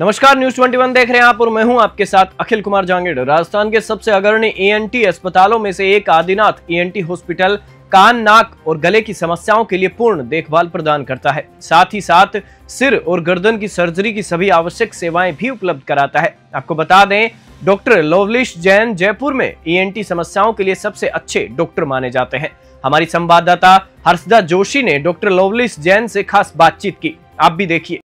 नमस्कार न्यूज 21 देख रहे हैं आप और मैं हूं आपके साथ अखिल कुमार जांगेड़ राजस्थान के सबसे अग्रणी एएनटी अस्पतालों में से एक आदिनाथ एएनटी हॉस्पिटल कान नाक और गले की समस्याओं के लिए पूर्ण देखभाल प्रदान करता है साथ ही साथ सिर और गर्दन की सर्जरी की सभी आवश्यक सेवाएं भी उपलब्ध कराता है आपको बता दें डॉक्टर लोवलिश जैन जयपुर में ई समस्याओं के लिए सबसे अच्छे डॉक्टर माने जाते हैं हमारी संवाददाता हर्षदा जोशी ने डॉक्टर लोवलिश जैन से खास बातचीत की आप भी देखिए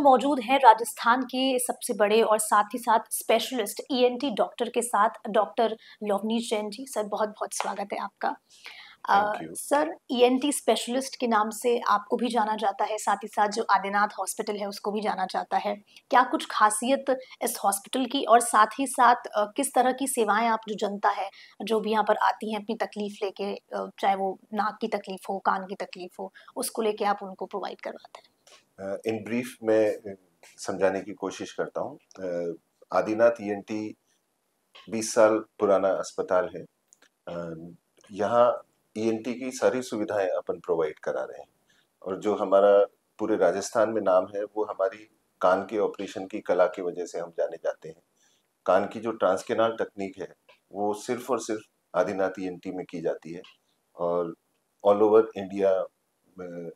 हम मौजूद हैं राजस्थान के सबसे बड़े और साथ ही साथ स्पेशलिस्ट ईएनटी डॉक्टर के साथ डॉक्टर लोवनीत जैन जी सर बहुत बहुत स्वागत है आपका सर ईएनटी स्पेशलिस्ट के नाम से आपको भी जाना जाता है साथ ही साथ जो आदिनाथ हॉस्पिटल है उसको भी जाना जाता है क्या कुछ खासियत इस हॉस्पिटल की और साथ ही साथ uh, किस तरह की सेवाएं आप जो जनता है जो भी यहाँ पर आती हैं अपनी तकलीफ लेके uh, चाहे वो नाक की तकलीफ हो कान की तकलीफ हो उसको लेके आप उनको प्रोवाइड करवाते हैं इन ब्रीफ मैं समझाने की कोशिश करता हूँ आदिनाथ ई e बीस साल पुराना अस्पताल है यहाँ टी e की सारी सुविधाएं अपन प्रोवाइड करा रहे हैं और जो हमारा पूरे राजस्थान में नाम है वो हमारी कान के ऑपरेशन की कला की वजह से हम जाने जाते हैं कान की जो ट्रांसकेनाल तकनीक है वो सिर्फ और सिर्फ आदिनाथ ई e में की जाती है और ऑल ओवर इंडिया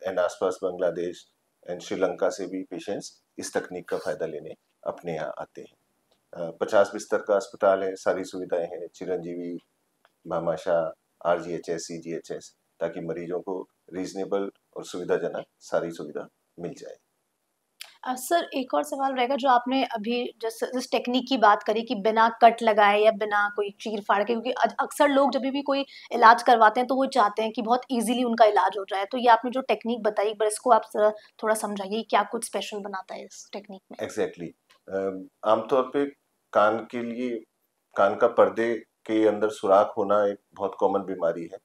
एंड आसपास बांग्लादेश एंड श्रीलंका से भी पेशेंट्स इस तकनीक का फ़ायदा लेने अपने यहाँ आते हैं पचास बिस्तर का अस्पताल है सारी सुविधाएं हैं Chiranjeevi Bhamashah R G H S C G H S ताकि मरीजों को रीजनेबल और सुविधाजनक सारी सुविधा मिल जाए सर एक और सवाल रहेगा जो आपने अभी जिस जिस टेक्निक की बात करी कि बिना कट लगाए या बिना कोई चीर फाड़ के क्योंकि अक्सर लोग जब भी कोई इलाज करवाते हैं तो वो चाहते हैं कि बहुत इजीली उनका इलाज हो जाए तो ये आपने जो टेक्निक बताई एक बार इसको आप थोड़ा समझाइए क्या कुछ स्पेशल बनाता है इस टेक्निक में एग्जैक्टली exactly. आमतौर पर कान के लिए कान का पर्दे के अंदर सुराख होना एक बहुत कॉमन बीमारी है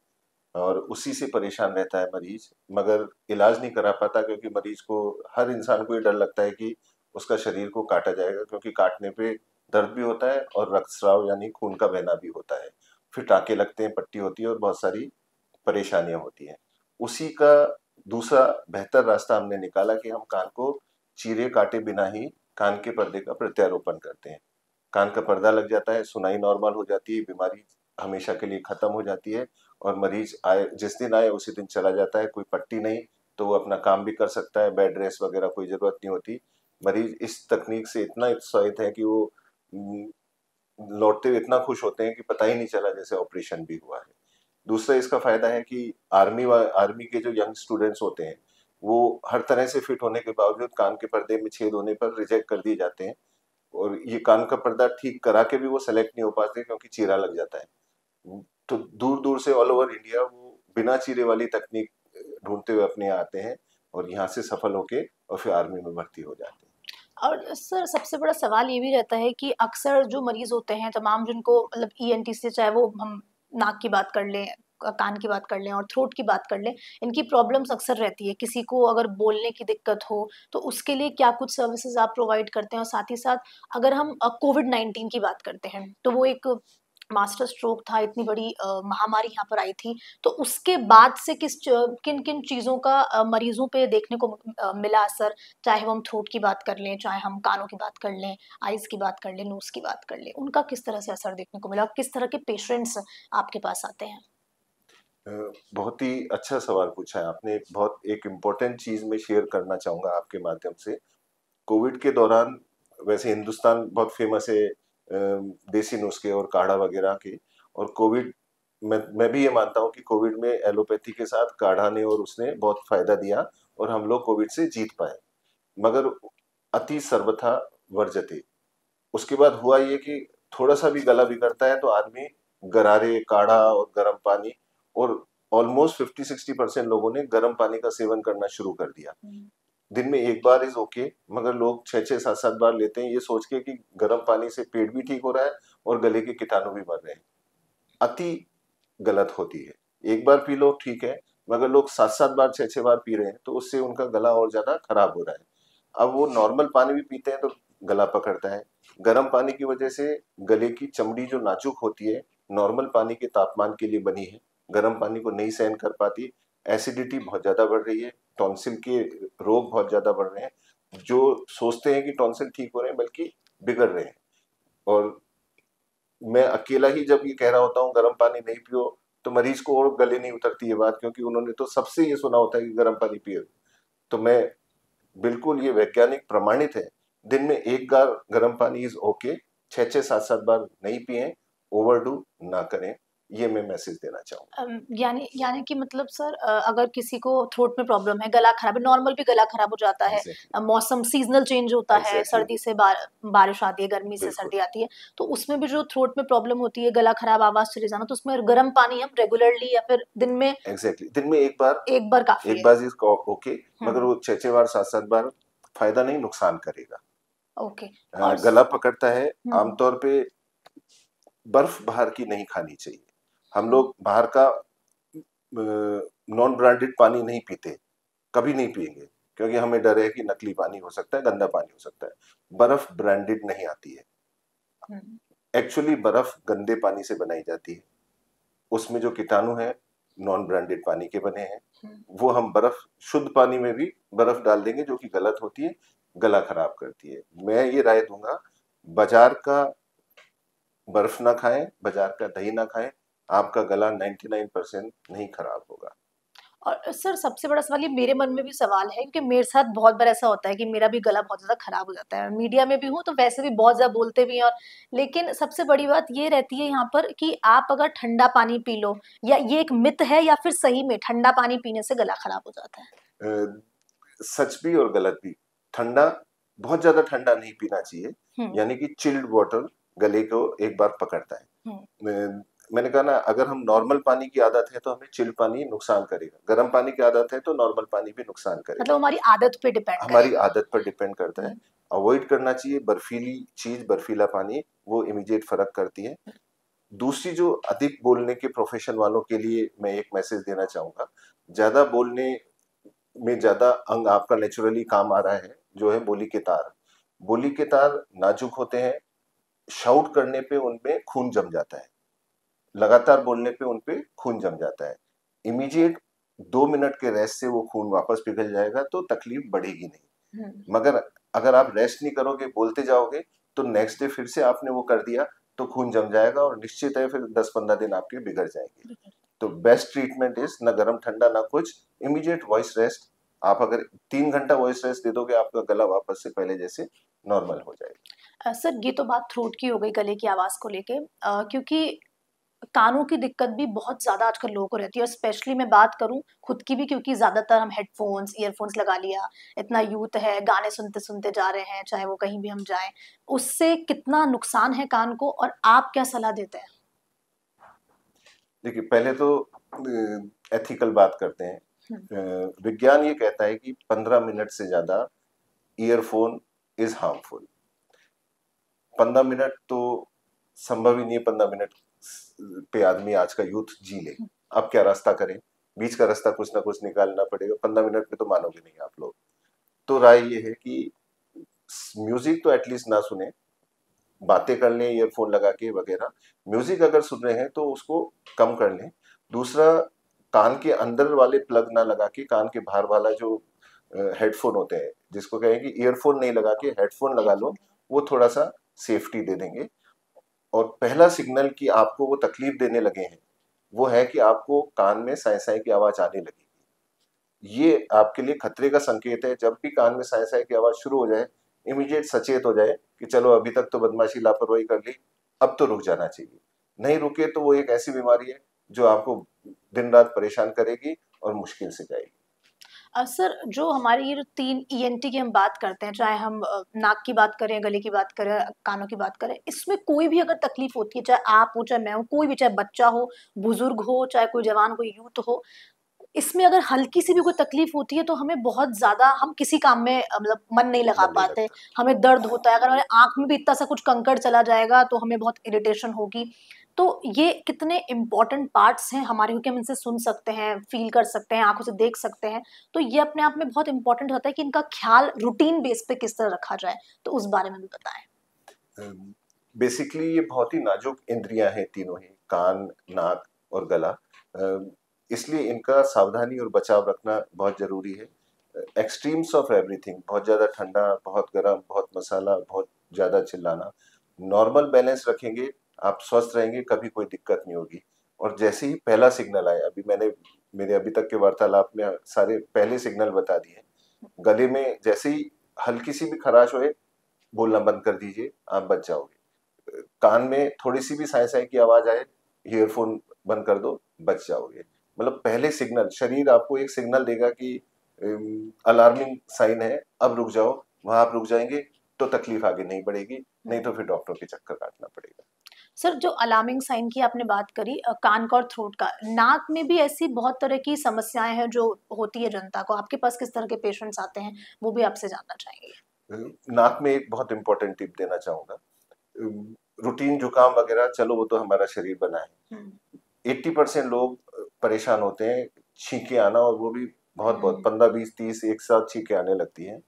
और उसी से परेशान रहता है मरीज मगर इलाज नहीं करा पाता क्योंकि मरीज को हर इंसान को ये डर लगता है कि उसका शरीर को काटा जाएगा क्योंकि काटने पे दर्द भी होता है और रक्तस्राव यानी खून का बहना भी होता है फिर टाके लगते हैं पट्टी होती है और बहुत सारी परेशानियां होती हैं उसी का दूसरा बेहतर रास्ता हमने निकाला कि हम कान को चीरे काटे बिना ही कान के पर्दे का प्रत्यारोपण करते हैं कान का पर्दा लग जाता है सुनाई नॉर्मल हो जाती है बीमारी हमेशा के लिए खत्म हो जाती है और मरीज आए जिस दिन आए उसी दिन चला जाता है कोई पट्टी नहीं तो वो अपना काम भी कर सकता है बेड रेस्ट वगैरह कोई ज़रूरत नहीं होती मरीज इस तकनीक से इतना उत्साहित है कि वो लौटते हुए इतना खुश होते हैं कि पता ही नहीं चला जैसे ऑपरेशन भी हुआ है दूसरा इसका फ़ायदा है कि आर्मी व आर्मी के जो यंग स्टूडेंट्स होते हैं वो हर तरह से फिट होने के बावजूद कान के पर्दे में छेद होने पर रिजेक्ट कर दिए जाते हैं और ये कान का पर्दा ठीक करा के भी वो सेलेक्ट नहीं हो पाते क्योंकि चीरा लग जाता है तो दूर दूर से ऑल ओवर इंडिया वो बिना चीरे वाली तकनीक ढूंढते हुए अपने आते हैं और यहाँ से सफल होके और फिर आर्मी में भर्ती हो जाते हैं और सर सबसे बड़ा सवाल ये भी रहता है कि अक्सर जो मरीज होते हैं तमाम जिनको मतलब ई e से चाहे वो हम नाक की बात कर लें कान की बात कर लें और थ्रोट की बात कर लें इनकी प्रॉब्लम्स अक्सर रहती है किसी को अगर बोलने की दिक्कत हो तो उसके लिए क्या कुछ सर्विसेज आप प्रोवाइड करते हैं और साथ ही साथ अगर हम कोविड नाइन्टीन की बात करते हैं तो वो एक मास्टर स्ट्रोक था इतनी बड़ी महामारी यहाँ पर आई थी तो उसके बाद से किस किन किन चीज़ों का मरीजों पे देखने को मिला असर चाहे हम थ्रोट की बात कर लें चाहे हम कानों की बात कर लें आइज़ की बात कर लें नोज़ की बात कर लें उनका किस तरह से असर देखने को मिला और किस तरह के पेशेंट्स आपके पास आते हैं बहुत ही अच्छा सवाल पूछा है आपने बहुत एक इम्पोर्टेंट चीज़ में शेयर करना चाहूँगा आपके माध्यम से कोविड के दौरान वैसे हिंदुस्तान बहुत फेमस है देसी नुस्खे और काढ़ा वगैरह के और कोविड मैं मैं भी ये मानता हूँ कि कोविड में एलोपैथी के साथ काढ़ा ने और उसने बहुत फायदा दिया और हम लोग कोविड से जीत पाए मगर अति सर्वथा वर्जते उसके बाद हुआ ये कि थोड़ा सा भी गला बिगड़ता है तो आदमी गरारे काढ़ा और गर्म पानी और ऑलमोस्ट फिफ्टी सिक्सटी परसेंट लोगों ने गर्म पानी का सेवन करना शुरू कर दिया हम्म। दिन में एक बार इज ओके मगर लोग छः छः सात सात बार लेते हैं ये सोच के कि गर्म पानी से पेट भी ठीक हो रहा है और गले के कीटाणु भी मर रहे हैं अति गलत होती है एक बार पी लो ठीक है मगर लोग सात सात बार छः छह बार पी रहे हैं तो उससे उनका गला और ज़्यादा खराब हो रहा है अब वो नॉर्मल पानी भी पीते हैं तो गला पकड़ता है गर्म पानी की वजह से गले की चमड़ी जो नाजुक होती है नॉर्मल पानी के तापमान के लिए बनी है गर्म पानी को नहीं सहन कर पाती एसिडिटी बहुत ज़्यादा बढ़ रही है टॉन्सिल के रोग बहुत ज़्यादा बढ़ रहे हैं जो सोचते हैं कि टॉन्सिल ठीक हो रहे हैं बल्कि बिगड़ रहे हैं और मैं अकेला ही जब ये कह रहा होता हूँ गर्म पानी नहीं पियो तो मरीज को और गले नहीं उतरती ये बात क्योंकि उन्होंने तो सबसे ये सुना होता है कि गर्म पानी पिए तो मैं बिल्कुल ये वैज्ञानिक प्रमाणित है दिन में एक बार गर्म पानी इज ओके छः छः सात सात बार नहीं पिए डू ना करें ये मैं मैसेज देना चाहूंगा यानी यानी कि मतलब सर अगर किसी को थ्रोट में प्रॉब्लम है गला खराब है नॉर्मल भी गला खराब हो जाता है मौसम सीजनल चेंज होता है सर्दी से बार, बारिश आती है गर्मी से सर्दी आती है तो उसमें भी जो थ्रोट में प्रॉब्लम होती है गला खराब आवाज चले जाना तो उसमें गर्म पानी हम रेगुलरली या फिर दिन में एग्जैक्टली दिन में एक बार एक बार का एक बार ओके हम्म। मगर वो छह छह बार सात सात बार फायदा नहीं नुकसान करेगा ओके हाँ, गला पकड़ता है हम्म। आमतौर पे बर्फ बाहर की नहीं खानी चाहिए हम लोग बाहर का नॉन ब्रांडेड पानी नहीं पीते कभी नहीं पियेंगे क्योंकि हमें डर है कि नकली पानी हो सकता है गंदा पानी हो सकता है बर्फ ब्रांडेड नहीं आती है एक्चुअली हम्म। बर्फ गंदे पानी से बनाई जाती है उसमें जो कीटाणु है नॉन ब्रांडेड पानी के बने हैं हम्म। वो हम बर्फ शुद्ध पानी में भी बर्फ डाल देंगे जो कि गलत होती है गला खराब करती है मैं ये राय दूंगा बाजार का बर्फ ना खाएं बाजार का दही ना खाएं आपका गला 99 परसेंट नहीं खराब होगा और सर सबसे बड़ा सवाल ये मेरे मन में भी सवाल है क्योंकि मेरे साथ बहुत बार ऐसा होता है कि मेरा भी गला बहुत ज़्यादा खराब हो जाता है मीडिया में भी हूँ तो वैसे भी बहुत ज़्यादा बोलते भी हैं और लेकिन सबसे बड़ी बात ये रहती है यहाँ पर कि आप अगर ठंडा पानी पी लो या ये एक मित है या फिर सही में ठंडा पानी पीने से गला खराब हो जाता है सच भी और गलत भी ठंडा बहुत ज़्यादा ठंडा नहीं पीना चाहिए हम्म। यानी कि चिल्ड वाटर गले को एक बार पकड़ता है हम्म। मैंने कहा ना अगर हम नॉर्मल पानी की आदत है तो हमें चिल पानी नुकसान करेगा गर्म पानी की आदत है तो नॉर्मल पानी भी नुकसान करेगा मतलब हमारी आदत पे डिपेंड हमारी आदत पर डिपेंड करता है अवॉइड करना चाहिए बर्फीली चीज बर्फीला पानी वो इमीडिएट फर्क करती है दूसरी जो अधिक बोलने के प्रोफेशन वालों के लिए मैं एक मैसेज देना चाहूँगा ज़्यादा बोलने में ज़्यादा अंग आपका नेचुरली काम आ रहा है जो है बोली के तार बोली के तार नाजुक होते हैं शाउट करने पे उनमें खून जम जाता है लगातार बोलने पे उनपे खून जम जाता है इमीडिएट दो मिनट के रेस्ट से वो खून वापस पिघल जाएगा तो तकलीफ बढ़ेगी नहीं हम्म। मगर अगर आप रेस्ट नहीं करोगे बोलते जाओगे तो नेक्स्ट डे फिर से आपने वो कर दिया तो खून जम जाएगा और निश्चित है फिर दस पंद्रह दिन आपके बिगड़ जाएंगे तो बेस्ट ट्रीटमेंट इज ना गर्म ठंडा ना कुछ इमीडिएट वॉइस रेस्ट आप अगर तीन घंटा वॉइस रेस्ट दे दोगे आपका गला वापस से पहले जैसे नॉर्मल हो जाएगा सर ये तो बात थ्रोट की हो गई गले की आवाज़ को लेके क्योंकि कानों की दिक्कत भी बहुत ज़्यादा आजकल लोगों को रहती है और स्पेशली मैं बात करूँ खुद की भी क्योंकि ज़्यादातर हम हेडफोन्स ईयरफोन्स लगा लिया इतना यूथ है गाने सुनते सुनते जा रहे हैं चाहे वो कहीं भी हम जाएं उससे कितना नुकसान है कान को और आप क्या सलाह देते हैं देखिए पहले तो एथिकल बात करते हैं हम्म। विज्ञान ये कहता है कि पंद्रह मिनट से ज़्यादा ईयरफोन इज़ हार्मफुल पंद्रह मिनट तो संभव ही नहीं है पंद्रह मिनट पे आदमी आज का यूथ जी ले अब क्या रास्ता करें बीच का रास्ता कुछ ना कुछ निकालना पड़ेगा पंद्रह मिनट में तो मानोगे नहीं आप लोग तो राय ये है कि म्यूजिक तो एटलीस्ट ना सुने बातें कर लें ईयरफोन लगा के वगैरह म्यूजिक अगर सुन रहे हैं तो उसको कम कर लें दूसरा कान के अंदर वाले प्लग ना लगा के कान के बाहर वाला जो हेडफोन होते हैं जिसको कहें कि ईयरफोन नहीं लगा के हेडफोन लगा लो वो थोड़ा सा सेफ्टी दे देंगे और पहला सिग्नल कि आपको वो तकलीफ देने लगे हैं वो है कि आपको कान में साई साई की आवाज़ आने लगेगी ये आपके लिए खतरे का संकेत है जब भी कान में साई साई की आवाज़ शुरू हो जाए इमीडिएट सचेत हो जाए कि चलो अभी तक तो बदमाशी लापरवाही कर ली अब तो रुक जाना चाहिए नहीं रुके तो वो एक ऐसी बीमारी है जो आपको दिन रात परेशान करेगी और मुश्किल से जाएगी सर जो हमारे ये जो तीन टी e की हम बात करते हैं चाहे हम नाक की बात करें गले की बात करें कानों की बात करें इसमें कोई भी अगर तकलीफ होती है चाहे आप हो चाहे मैं हूँ कोई भी चाहे बच्चा हो बुजुर्ग हो चाहे कोई जवान कोई यूथ हो इसमें अगर हल्की सी भी कोई तकलीफ होती है तो हमें बहुत ज़्यादा हम किसी काम में मतलब मन नहीं लगा पाते हमें दर्द होता है अगर हमारे आँख में भी इतना सा कुछ कंकड़ चला जाएगा तो हमें बहुत इरिटेशन होगी तो ये कितने इंपॉर्टेंट पार्ट्स हैं हमारे क्योंकि हम इनसे सुन सकते हैं फील कर सकते हैं आंखों से देख सकते हैं तो ये अपने आप में बहुत इंपॉर्टेंट होता है कि इनका ख्याल रूटीन बेस पे किस तरह रखा जाए तो उस बारे में भी बताएं बेसिकली ये बहुत ही नाजुक इंद्रियां हैं तीनों ही कान नाक और गला इसलिए इनका सावधानी और बचाव रखना बहुत ज़रूरी है एक्सट्रीम्स ऑफ एवरीथिंग बहुत ज़्यादा ठंडा बहुत गर्म बहुत मसाला बहुत ज़्यादा चिल्लाना नॉर्मल बैलेंस रखेंगे आप स्वस्थ रहेंगे कभी कोई दिक्कत नहीं होगी और जैसे ही पहला सिग्नल आया अभी मैंने मेरे अभी तक के वार्तालाप में सारे पहले सिग्नल बता दिए गले में जैसे ही हल्की सी भी खराश होए बोलना बंद कर दीजिए आप बच जाओगे कान में थोड़ी सी भी साय साय की आवाज़ आए ईयरफोन बंद कर दो बच जाओगे मतलब पहले सिग्नल शरीर आपको एक सिग्नल देगा कि अलार्मिंग साइन है अब रुक जाओ वहां आप रुक जाएंगे तो तकलीफ आगे नहीं बढ़ेगी नहीं तो फिर डॉक्टर के चक्कर काटना पड़ेगा सर जो अलार्मिंग साइन की आपने बात करी कान का और थ्रोट का नाक में भी ऐसी बहुत तरह की समस्याएं हैं जो होती है जनता को आपके पास किस तरह के पेशेंट्स आते हैं वो भी आपसे जानना चाहेंगे नाक में एक बहुत इम्पोर्टेंट टिप देना चाहूंगा रूटीन जुकाम वगैरह चलो वो तो हमारा शरीर बना है एट्टी हम्म। परसेंट लोग परेशान होते हैं छींके आना और वो भी बहुत बहुत हम्म। पंद्रह बीस तीस एक साथ छींके आने लगती हैं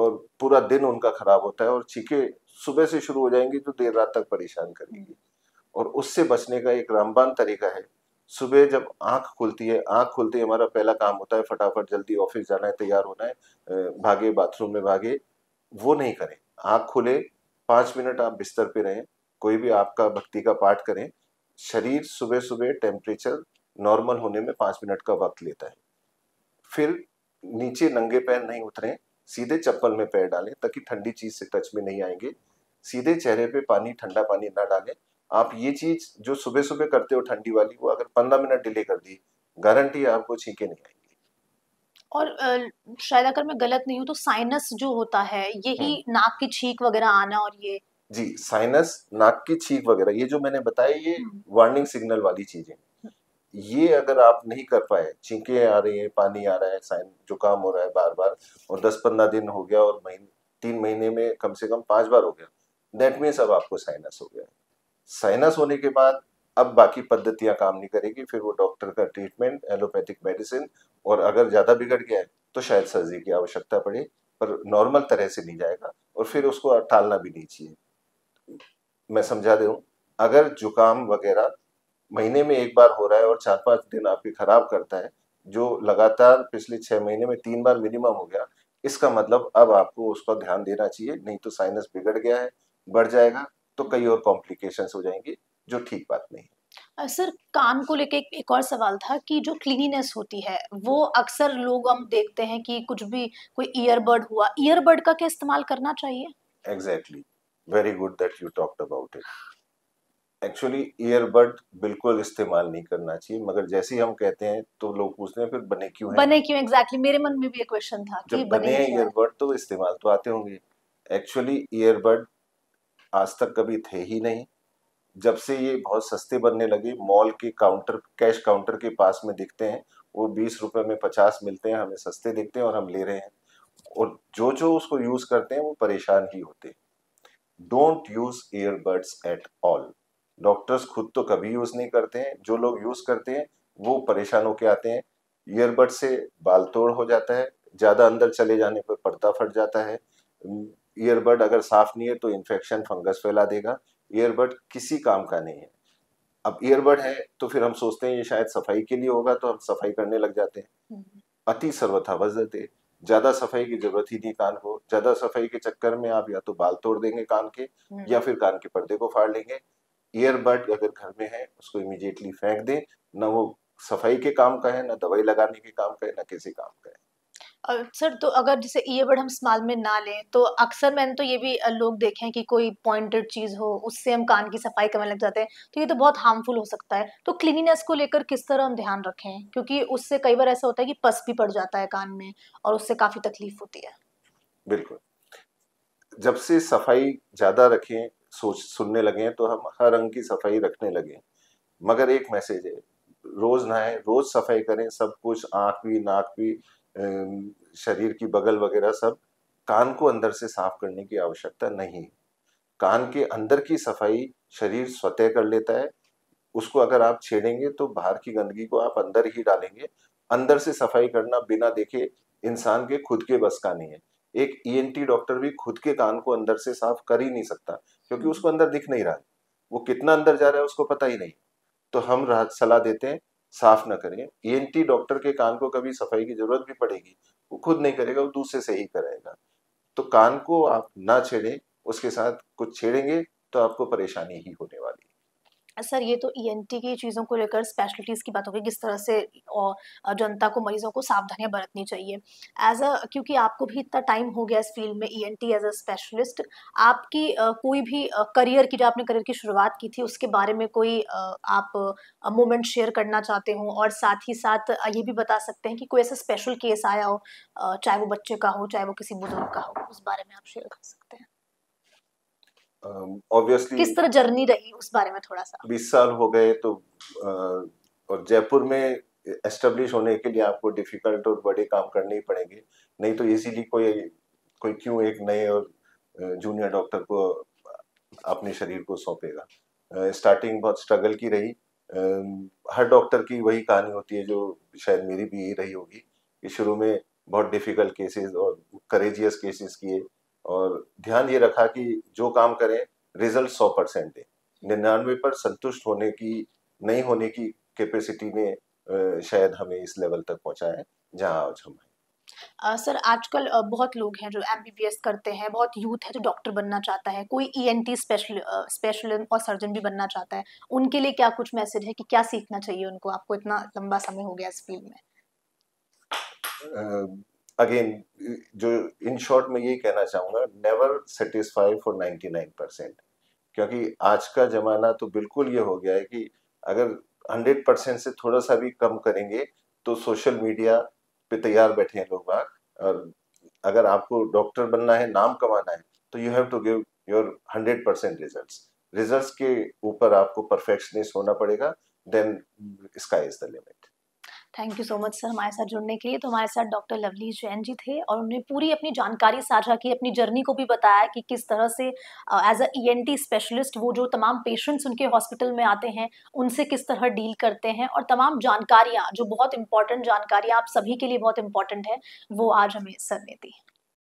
और पूरा दिन उनका खराब होता है और छींके सुबह से शुरू हो जाएंगी तो देर रात तक परेशान करेंगी और उससे बचने का एक रामबान तरीका है सुबह जब आंख खुलती है आंख खुलते ही हमारा पहला काम होता है फटाफट जल्दी ऑफिस जाना है तैयार होना है भागे बाथरूम में भागे वो नहीं करें आंख खुले पाँच मिनट आप बिस्तर पे रहें कोई भी आपका भक्ति का पाठ करें शरीर सुबह सुबह टेम्परेचर नॉर्मल होने में पाँच मिनट का वक्त लेता है फिर नीचे नंगे पैर नहीं उतरें सीधे चप्पल में पैर डालें ताकि ठंडी चीज़ से टच में नहीं आएंगे सीधे चेहरे पे पानी ठंडा पानी ना डालें आप ये चीज जो सुबह सुबह करते हो ठंडी वाली वो अगर पंद्रह मिनट डिले कर दी गारंटी आपको छींके नहीं आएंगी और शायद अगर मैं गलत नहीं हूँ तो साइनस जो होता है यही हम्म। नाक की छींक वगैरह आना और ये जी साइनस नाक की छींक वगैरह ये जो मैंने बताया ये वार्निंग हम्म। सिग्नल वाली चीजें ये अगर आप नहीं कर पाए छींके आ रही है पानी आ रहा है साइन जुकाम हो रहा है बार बार और दस पंद्रह दिन हो गया और महीने तीन महीने में कम से कम पांच बार हो गया दैट मीन्स अब आपको साइनस हो गया है साइनस होने के बाद अब बाकी पद्धतियाँ काम नहीं करेगी फिर वो डॉक्टर का ट्रीटमेंट एलोपैथिक मेडिसिन और अगर ज़्यादा बिगड़ गया है तो शायद सर्जरी की आवश्यकता पड़े पर नॉर्मल तरह से नहीं जाएगा और फिर उसको टालना भी नहीं चाहिए मैं समझा दे अगर जुकाम वगैरह महीने में एक बार हो रहा है और चार पाँच दिन आपकी खराब करता है जो लगातार पिछले छः महीने में तीन बार मिनिमम हो गया इसका मतलब अब आपको उसका ध्यान देना चाहिए नहीं तो साइनस बिगड़ गया है बढ़ जाएगा तो कई और कॉम्प्लिकेशन हो जाएंगे जो ठीक बात नहीं सर कान को लेके एक एक और सवाल था कि जो क्लीनिनेस होती है वो अक्सर लोग हम देखते हैं कि कुछ भी कोई ईयरबड हुआ ईयरबड का क्या इस्तेमाल करना चाहिए exactly very good that you talked about it actually earbud बिल्कुल इस्तेमाल नहीं करना चाहिए मगर जैसे ही हम कहते हैं तो लोग पूछते हैं फिर बने क्यों बने क्यों एग्जैक्टली exactly. मेरे मन में भी एक क्वेश्चन था कि बने, बने ईयरबड तो इस्तेमाल तो आते होंगे एक्चुअली ईयरबड आज तक कभी थे ही नहीं जब से ये बहुत सस्ते बनने लगे मॉल के काउंटर कैश काउंटर के पास में दिखते हैं वो बीस रुपये में पचास मिलते हैं हमें सस्ते दिखते हैं और हम ले रहे हैं और जो जो उसको यूज करते हैं वो परेशान ही होते हैं don't use earbuds at all doctors खुद तो कभी यूज नहीं करते हैं जो लोग यूज करते हैं वो परेशान होके आते हैं ईयरबड से बाल तोड़ हो जाता है ज़्यादा अंदर चले जाने पर पर्दा फट जाता है ईयरबड अगर साफ नहीं है तो इन्फेक्शन फंगस फैला देगा ईयरबड किसी काम का नहीं है अब ईयरबड है तो फिर हम सोचते हैं ये शायद सफाई के लिए होगा तो हम सफाई करने लग जाते हैं हम्म। अति सर्वथा वजते ज्यादा सफाई की जरूरत ही नहीं कान को ज्यादा सफाई के चक्कर में आप या तो बाल तोड़ देंगे कान के हम्म। या फिर कान के पर्दे को फाड़ लेंगे ईयरबड अगर घर में है उसको इमिजिएटली फेंक दें ना वो सफाई के काम का है ना दवाई लगाने के काम का है ना किसी काम का है सर तो अगर जैसे ई वर्ड हम इस्तेमाल में ना लें तो अक्सर मैंने तो ये भी लोग देखे हैं कि कोई पॉइंटेड चीज़ हो उससे हम कान की सफाई करने लग जाते हैं तो ये तो बहुत हार्मफुल हो सकता है तो क्लीनिनेस को लेकर किस तरह हम ध्यान रखें क्योंकि उससे कई बार ऐसा होता है कि पस भी पड़ जाता है कान में और उससे काफ़ी तकलीफ होती है बिल्कुल जब से सफाई ज़्यादा रखें सोच सुनने लगे तो हम हर रंग की सफाई रखने लगे मगर एक मैसेज है रोज़ नहाए रोज़ सफाई करें सब कुछ आँख भी नाक भी शरीर की बगल वगैरह सब कान को अंदर से साफ करने की आवश्यकता नहीं कान के अंदर की सफाई शरीर स्वतः कर लेता है उसको अगर आप छेड़ेंगे तो बाहर की गंदगी को आप अंदर ही डालेंगे अंदर से सफाई करना बिना देखे इंसान के खुद के बस का नहीं है एक ई e डॉक्टर भी खुद के कान को अंदर से साफ कर ही नहीं सकता क्योंकि उसको अंदर दिख नहीं रहा है वो कितना अंदर जा रहा है उसको पता ही नहीं तो हम सलाह देते हैं साफ ना करें ई e डॉक्टर के कान को कभी सफाई की जरूरत भी पड़ेगी वो खुद नहीं करेगा वो दूसरे से ही कराएगा तो कान को आप ना छेड़ें उसके साथ कुछ छेड़ेंगे तो आपको परेशानी ही होने सर ये तो ईएनटी e की चीज़ों को लेकर स्पेशलिटीज़ की बात होगी किस तरह से जनता को मरीजों को सावधानियाँ बरतनी चाहिए एज अ क्योंकि आपको भी इतना टाइम हो गया इस फील्ड में ENT e as a specialist आपकी कोई भी करियर की जो आपने करियर की शुरुआत की थी उसके बारे में कोई आप मोमेंट शेयर करना चाहते हो और साथ ही साथ ये भी बता सकते हैं कि कोई ऐसा स्पेशल केस आया हो चाहे वो बच्चे का हो चाहे वो किसी बुजुर्ग का हो उस बारे में आप शेयर कर सकते हैं ऑब्वियसली um, किस तरह जर्नी रही उस बारे में थोड़ा सा बीस साल हो गए तो और जयपुर में एस्टेब्लिश होने के लिए आपको डिफिकल्ट और बड़े काम करने ही पड़ेंगे नहीं तो इजीली कोई कोई क्यों एक नए और जूनियर डॉक्टर को अपने शरीर को सौंपेगा स्टार्टिंग बहुत स्ट्रगल की रही हर डॉक्टर की वही कहानी होती है जो शायद मेरी भी यही रही होगी कि शुरू में बहुत डिफिकल्ट केसेस और करेजियस केसेस किए और ध्यान ये रखा कि जो काम करें रिजल्ट सौ परसेंट दें निन्यानवे पर संतुष्ट होने की नहीं होने की कैपेसिटी ने शायद हमें इस लेवल तक पहुंचाया है जहां आज हम हैं आ, सर आजकल बहुत लोग हैं जो एम करते हैं बहुत यूथ है जो डॉक्टर बनना चाहता है कोई E N T special special और सर्जन भी बनना चाहता है उनके लिए क्या कुछ मैसेज है कि क्या सीखना चाहिए उनको आपको इतना लंबा समय हो गया इस फील्ड में आ, अगेन जो इन शॉर्ट में यही कहना चाहूंगा never satisfy for nine percent क्योंकि आज का जमाना तो बिल्कुल ये हो गया है कि अगर हंड्रेड परसेंट से थोड़ा सा भी कम करेंगे तो सोशल मीडिया पे तैयार बैठे हैं लोग बाग और अगर आपको डॉक्टर बनना है नाम कमाना है तो you have to give your hundred percent result result के ऊपर आपको परफेक्शनिस्ट होना पड़ेगा then sky is the limit thank you so much sir हमारे साथ जुड़ने के लिए तो हमारे साथ डॉक्टर लवली जैन जी थे और उन्होंने पूरी अपनी जानकारी साझा की अपनी जर्नी को भी बताया कि किस तरह से as a E N specialist वो जो तमाम पेशेंट्स उनके हॉस्पिटल में आते हैं उनसे किस तरह डील करते हैं और तमाम जानकारियाँ जो बहुत इंपॉर्टेंट जानकारियाँ आप सभी के लिए बहुत इंपॉर्टेंट है वो आज हमें सर ने दी